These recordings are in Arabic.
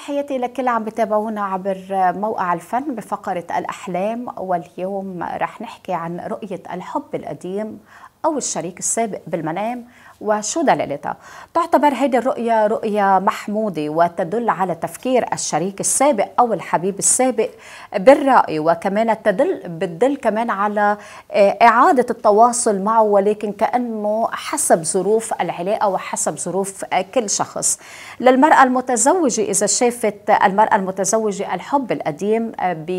تحياتي لكل عم بتابعونا عبر موقع الفن بفقرة الأحلام واليوم رح نحكي عن رؤية الحب القديم أو الشريك السابق بالمنام وشو دلالتها؟ تعتبر هذه الرؤية رؤية محمودة وتدل على تفكير الشريك السابق أو الحبيب السابق بالرأي وكمان تدل بتدل كمان على آه، إعادة التواصل معه ولكن كأنه حسب ظروف العلاقة وحسب ظروف آه، كل شخص للمرأة المتزوجة إذا شافت المرأة المتزوجة الحب القديم آه، ب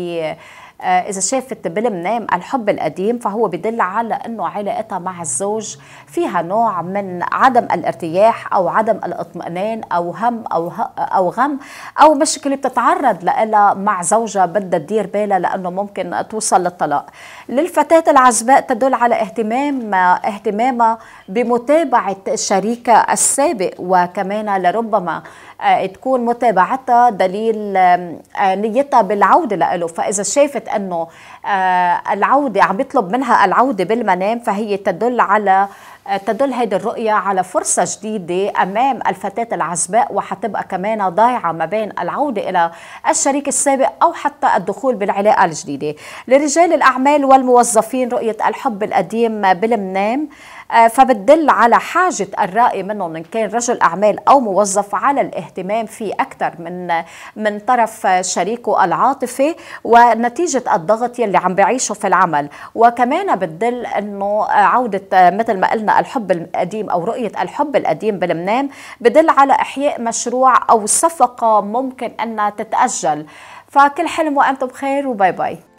إذا شافت بالمنام الحب القديم فهو بدل على أنه علاقتها مع الزوج فيها نوع من من عدم الارتياح او عدم الاطمئنان او هم او او غم او مشكله بتتعرض لها مع زوجها بدها تدير بالها لانه ممكن توصل للطلاق للفتاه العزباء تدل على اهتمام اهتمامها بمتابعه شريكها السابق وكمان لربما آه، تكون متابعتها دليل آه، نيتها بالعوده له فاذا شافت انه آه، العوده عم يطلب منها العوده بالمنام فهي تدل على تدل هذه الرؤية على فرصة جديدة أمام الفتاة العزباء وحتبقى كمان ضايعة ما بين العودة إلى الشريك السابق أو حتى الدخول بالعلاقة الجديدة لرجال الأعمال والموظفين رؤية الحب القديم بلبنان آه، فبتدل على حاجة الرأي منهم إن كان رجل أعمال أو موظف على الاهتمام في أكثر من من طرف شريكه العاطفي ونتيجة الضغط يلي عم بعيشه في العمل وكمان بتدل أنه عودة مثل ما قلنا الحب القديم أو رؤية الحب القديم بلبنان بدل على إحياء مشروع أو صفقة ممكن أنها تتأجل فكل حلم وأنتم بخير وباي باي